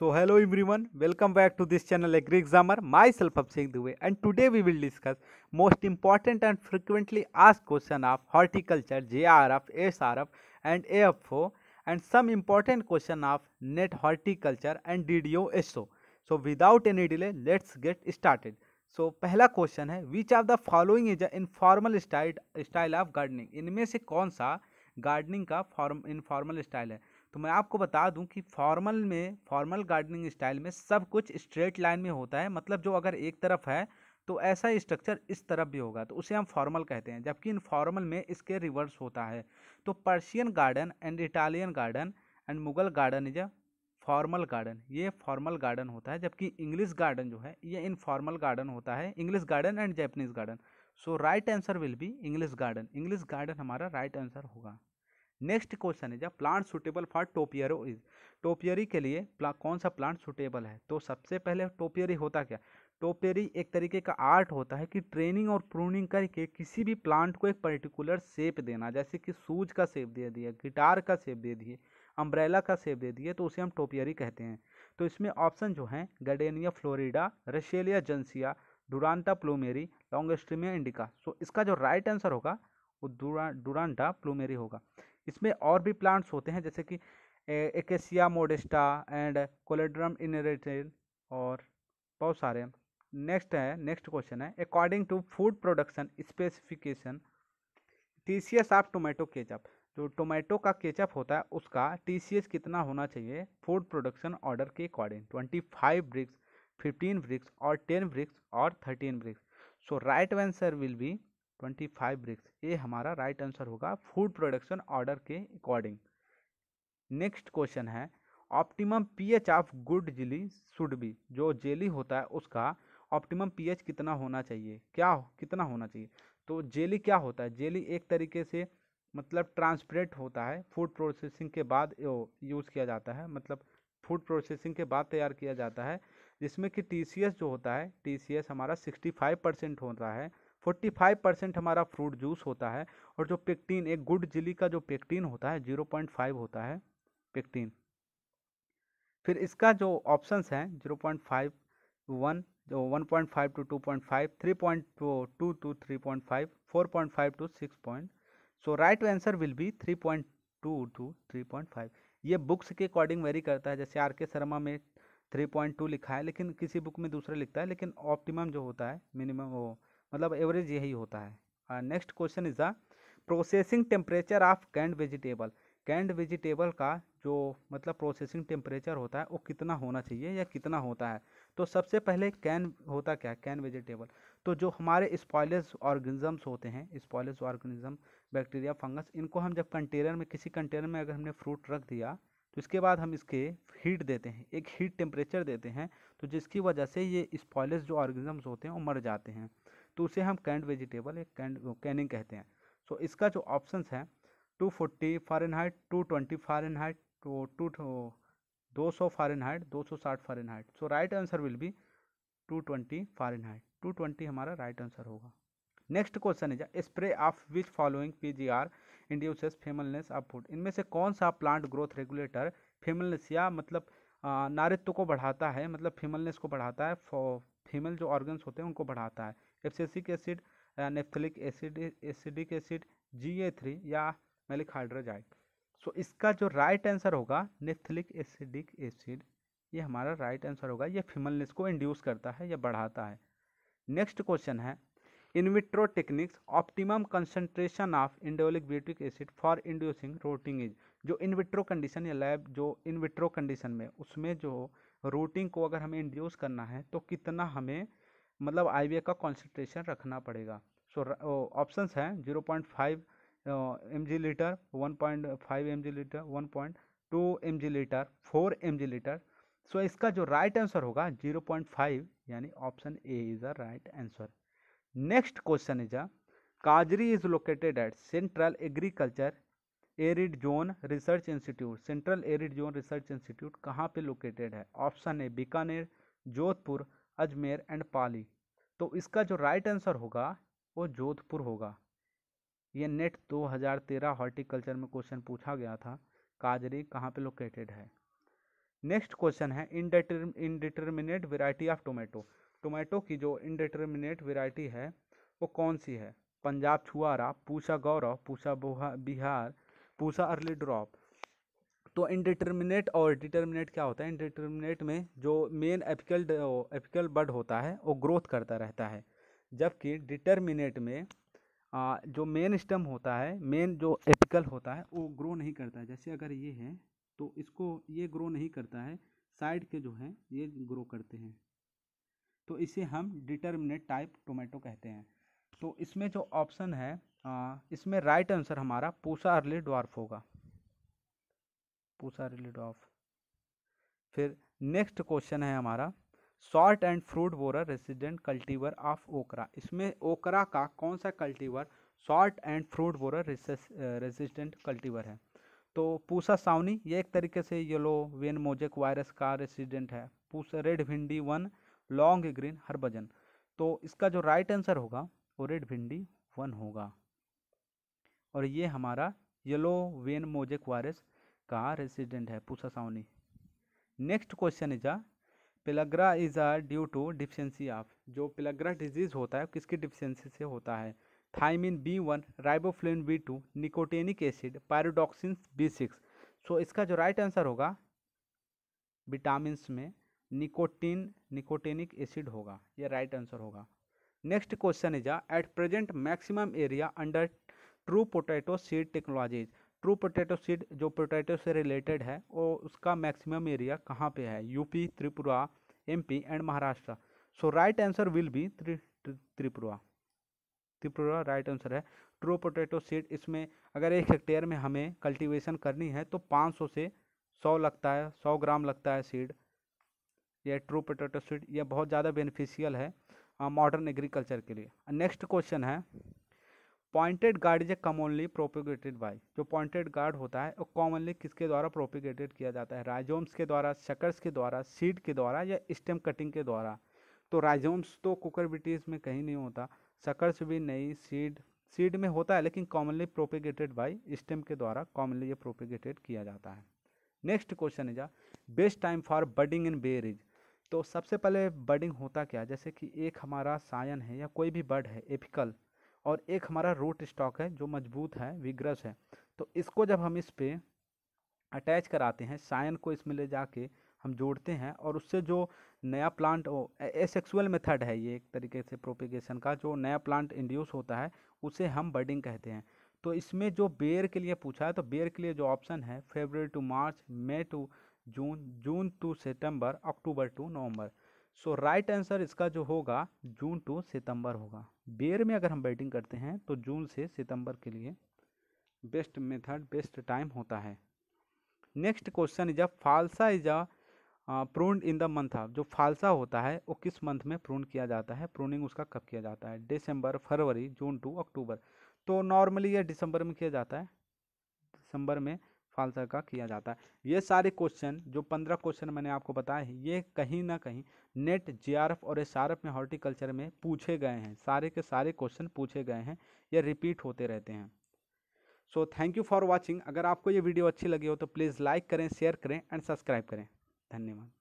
so hello everyone welcome back to this channel agri examer myself अपसिंग Dubey and today we will discuss most important and frequently ask question of horticulture J R F S R F and A F O and some important question of NET horticulture and D D O S O so without any delay let's get started so पहला question है which are the following is a informal style of gardening इनमें से कौन सा gardening का form informal style है तो मैं आपको बता दूं कि फॉर्मल में फॉर्मल गार्डनिंग स्टाइल में सब कुछ स्ट्रेट लाइन में होता है मतलब जो अगर एक तरफ है तो ऐसा स्ट्रक्चर इस तरफ भी होगा तो उसे हम फॉर्मल कहते हैं जबकि इनफॉर्मल में इसके रिवर्स होता है तो Persian garden and Italian garden and Mughal garden is a formal garden ये फॉर्मल गार्डन होता है जबकि इंग्लिश गार्डन जो है ये इनफॉर्मल गार्डन होता है English garden and Japanese garden so right answer will be English garden English garden हमारा राइट right आंसर होगा नेक्स्ट क्वेश्चन है जब plant suitable for topiary is topiary के लिए कौन सा प्लांट सुटेबल है तो सबसे पहले टोपियरी होता क्या टोपेरी एक तरीके का आर्ट होता है कि ट्रेनिंग और प्रूनिंग करके किसी भी प्लांट को एक पर्टिकुलर शेप देना जैसे कि सूज का शेप दे दिया गिटार का शेप दे दिए अम्ब्रेला का शेप दे दिए तो उसे हम टोपियरी कहते हैं तो इसमें ऑप्शन जो हैं गडेनिया फ्लोरिडा रशेलिया जंसिया डुरानता प्लूमेरी लॉन्गेस्ट्रीमिया इंडिका सो इसका जो राइट आंसर होगा वो डूरान्डा प्लूमेरी होगा इसमें और भी प्लांट्स होते हैं जैसे कि एकेसिया मोडेस्टा एंड कोलेड्रम इनरेटेल और बहुत सारे नेक्स्ट है नेक्स्ट क्वेश्चन है according to food production specification T C S of tomato ketchup जो टोमेटो का केचप होता है उसका टी सी एस कितना होना चाहिए फूड प्रोडक्शन ऑर्डर के according twenty five brix fifteen brix और टेन ब्रिक्स और thirteen brix so right answer will be twenty five brix ये हमारा राइट आंसर होगा फूड प्रोडक्शन ऑर्डर के अकॉर्डिंग नेक्स्ट क्वेश्चन है optimum pH of good jelly should be जो jelly होता है उसका ऑप्टिमम पीएच कितना होना चाहिए क्या कितना होना चाहिए तो जेली क्या होता है जेली एक तरीके से मतलब ट्रांसपरेंट होता है फूड प्रोसेसिंग के बाद यूज़ किया जाता है मतलब फूड प्रोसेसिंग के बाद तैयार किया जाता है जिसमें कि टी जो होता है टी हमारा सिक्सटी फाइव परसेंट होता है फोर्टी फाइव परसेंट हमारा फ्रूट जूस होता है और जो पेक्टीन एक गुड जिली का जो पेक्टीन होता है जीरो पॉइंट फाइव होता है पेक्टीन फिर इसका जो ऑप्शंस हैं जीरो पॉइंट फाइव वन जो one point five two two point five three point two two three point five four point five two six point so right answer will be three point two two three point five ये books के according vary करता है जैसे are के शर्मा में three point to लिखा है लेकिन किसी बुक में दूसरा लिखता है लेकिन ऑप्टिमम जो होता है मिनिमम वो मतलब एवरेज यही होता है next question is the processing temperature of canned vegetable canned vegetable का जो मतलब प्रोसेसिंग टेम्परेचर होता है वो कितना होना चाहिए या कितना होता है तो सबसे पहले कैन होता क्या है कैन वेजिटेबल तो जो हमारे स्पॉयलेस ऑर्गेनिजम्स होते हैं स्पॉयलेस ऑर्गेनिज्म बैक्टीरिया फंगस इनको हम जब कंटेनर में किसी कंटेनर में अगर हमने फ्रूट रख दिया तो इसके बाद हम इसके हीट देते हैं एक हीट टेम्परेचर देते हैं तो जिसकी वजह से ये स्पॉयलेस जो ऑर्गेनिजम्स होते हैं वो मर जाते हैं तो उसे हम कैंड वेजिटेबल या कैंड कैनिंग कहते हैं सो so, इसका जो ऑप्शन तो तो है two forty fahrenheit two twenty fahrenheit two two दो सौ फारन हाइट दो सौ साठ fahrenheit so right answer will be two twenty fahrenheit two twenty हमारा राइट आंसर होगा नेक्स्ट क्वेश्चन है spray of which following P G R induces femaleness of food इनमें से कौन सा प्लांट ग्रोथ रेगुलेटर फेमलनेस या मतलब नारित्व को बढ़ाता है मतलब फेमलनेस को बढ़ाता है फीमेल जो ऑर्गन्स होते हैं उनको बढ़ाता है abscisic acid naphthalic acid acidic acid G A three या मेलिकहाइड्रोजाइड सो इसका जो राइट आंसर होगा नेफ्थलिक एसिडिक एसिड ये हमारा राइट आंसर होगा ये फीमेलनेस को इंड्यूस करता है या बढ़ाता है नेक्स्ट क्वेश्चन है in vitro techniques optimum concentration of indolic butyric acid for inducing rooting is जो इनविट्रो कंडीशन या लैब जो इनविट्रो कंडीशन में उसमें जो रूटिंग को अगर हमें इंड्यूस करना है तो कितना हमें मतलब आई का कॉन्सेंट्रेशन रखना पड़ेगा सो ऑप्शंस हैं zero point five M G litre one point five M G litre one point two M G litre four M G litre so इसका जो राइट right आंसर होगा जीरो पॉइंट फाइव यानी option A is the right answer next question is a काजरी is located at Central Agriculture Arid Zone Research Institute Central Arid Zone Research Institute कहाँ पे located है option A Bikaner Jodhpur Ajmer and Pali तो इसका जो right answer होगा वो जोधपुर होगा ये नेट 2013 हॉर्टिकल्चर में क्वेश्चन पूछा गया था काजरी कहाँ पे लोकेटेड है नेक्स्ट क्वेश्चन है indeterminate indeterminate variety of tomato tomato की जो इनडिटर्मिनेट वेराइटी है वो कौन सी है पंजाब छुआरा पूछा गौरव बोहा बिहार पूछा अर्ली ड्रॉप तो इनडिटर्मिनेट और डिटर्मिनेट क्या होता है इनडिटर्मिनेट में जो मेन एपिकल एपिकल बर्ड होता है वो ग्रोथ करता रहता है जबकि डिटर्मिनेट में आ, जो मेन स्टम होता है मेन जो एपिकल होता है वो ग्रो नहीं करता है जैसे अगर ये है तो इसको ये ग्रो नहीं करता है साइड के जो हैं ये ग्रो करते हैं तो इसे हम डिटर्मिनेट टाइप टोमेटो कहते हैं तो इसमें जो ऑप्शन है इसमें राइट आंसर हमारा पूसा अर्ली डॉर्फ होगा पूसा अर्ली डॉर्फ फिर नेक्स्ट क्वेश्चन है हमारा short and fruit borer resident cultivar of okra इसमें ओकरा का कौन सा cultivar short and fruit borer resident cultivar है तो पूसा सावनी ये एक तरीके से येलो वेन मोजेक वायरस का रेसिडेंट है पूसा रेड भिंडी वन लॉन्ग ग्रीन हरभजन तो इसका जो राइट आंसर होगा वो रेड भिंडी वन होगा और ये हमारा येलो वेन वायरस का रेसिडेंट है Pusa Sawani next question is pellagra is a due to deficiency of जो पिलग्रा डिजीज होता है किसकी डिफिशेंसी से होता है thiamine B one riboflavin B two nicotinic acid pyridoxine B six so इसका जो राइट आंसर होगा विटामिन में निकोटीन निकोटेनिक एसिड होगा ये राइट आंसर होगा next question is at present maximum area under true potato seed technologies true potato seed जो potato से related है वो उसका मैक्सिमम एरिया कहाँ पे है UP Tripura MP and Maharashtra so right answer will be Tripura Tripura right answer है ट्रू पोटैटो सीड इसमें अगर एक हेक्टेयर में हमें कल्टिवेशन करनी है तो पाँच से सौ लगता है सौ ग्राम लगता है सीड यह ट्रू पोटैटो सीड यह बहुत ज़्यादा बेनिफिशियल है मॉडर्न एग्रीकल्चर के लिए नेक्स्ट क्वेश्चन है pointed gourd is a commonly propagated by जो पॉइंटेड गार्ड होता है वो कॉमनली किसके द्वारा प्रोपिगेटेड किया जाता है राइजोम्स के द्वारा शकर्स के द्वारा सीड के द्वारा या स्टेम कटिंग के द्वारा तो राइजोम्स तो कुकरबिटीज में कहीं नहीं होता शकर्स भी नहीं सीड सीड में होता है लेकिन कॉमनली प्रोपिगेटेड बाई स्टेम के द्वारा कॉमनली ये प्रोपिगेटेड किया जाता है नेक्स्ट क्वेश्चन है जा best time for budding in is तो सबसे पहले बर्डिंग होता क्या जैसे कि एक हमारा सायन है या कोई भी बर्ड है एपिकल और एक हमारा रूट स्टॉक है जो मजबूत है विग्रस है तो इसको जब हम इस पर अटैच कराते हैं साइन को इसमें ले जाके हम जोड़ते हैं और उससे जो नया प्लांट एसेक्सुअल मेथड है ये एक तरीके से प्रोपिगेशन का जो नया प्लांट इंड्यूस होता है उसे हम बर्डिंग कहते हैं तो इसमें जो बेयर के लिए पूछा है तो बेयर के लिए जो ऑप्शन है February to March May to June June to September October to November so right answer इसका जो होगा जून टू सितंबर होगा बेर में अगर हम बैटिंग करते हैं तो जून से सितंबर के लिए बेस्ट मेथड बेस्ट टाइम होता है next question is a phalsa is a prune in the month of जो फालसा होता है वो किस मंथ में प्रून किया जाता है प्रूनिंग उसका कब किया जाता है दिसंबर फरवरी जून टू अक्टूबर तो नॉर्मली यह दिसंबर में किया जाता है दिसंबर में आंसर का किया जाता है ये सारे क्वेश्चन जो पंद्रह क्वेश्चन मैंने आपको बताए हैं ये कहीं ना कहीं नेट जे और एस में हॉर्टिकल्चर में पूछे गए हैं सारे के सारे क्वेश्चन पूछे गए हैं ये रिपीट होते रहते हैं so thank you for watching अगर आपको ये वीडियो अच्छी लगी हो तो प्लीज़ लाइक करें शेयर करें एंड सब्सक्राइब करें धन्यवाद